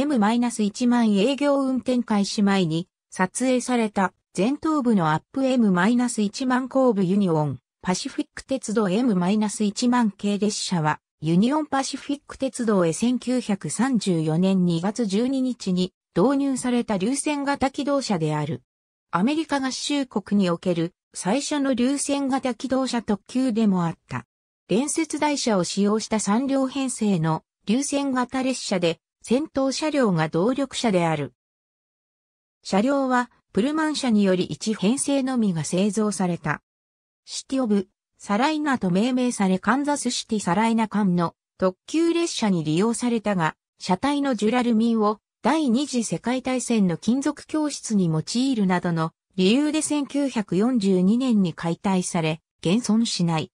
M-1 万営業運転開始前に撮影された前頭部のアップ M-1 万後部ユニオンパシフィック鉄道 M-1 万系列車はユニオンパシフィック鉄道へ1934年2月12日に導入された流線型機動車である。アメリカ合衆国における最初の流線型機動車特急でもあった。連接台車を使用した3両編成の流線型列車で戦闘車両が動力車である。車両は、プルマン車により一編成のみが製造された。シティオブ、サライナと命名されカンザスシティサライナ間の特急列車に利用されたが、車体のジュラルミンを第二次世界大戦の金属教室に用いるなどの理由で1942年に解体され、現存しない。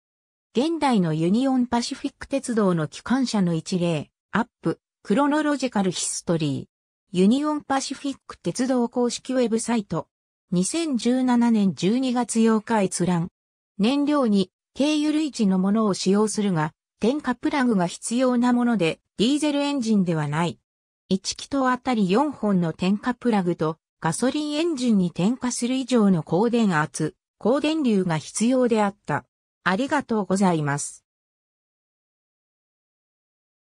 現代のユニオンパシフィック鉄道の機関車の一例、アップ、クロノロジカルヒストリー。ユニオンパシフィック鉄道公式ウェブサイト。2017年12月8日閲覧。燃料に軽油類値のものを使用するが、点火プラグが必要なもので、ディーゼルエンジンではない。1気筒あたり4本の点火プラグと、ガソリンエンジンに点火する以上の高電圧、高電流が必要であった。ありがとうございます。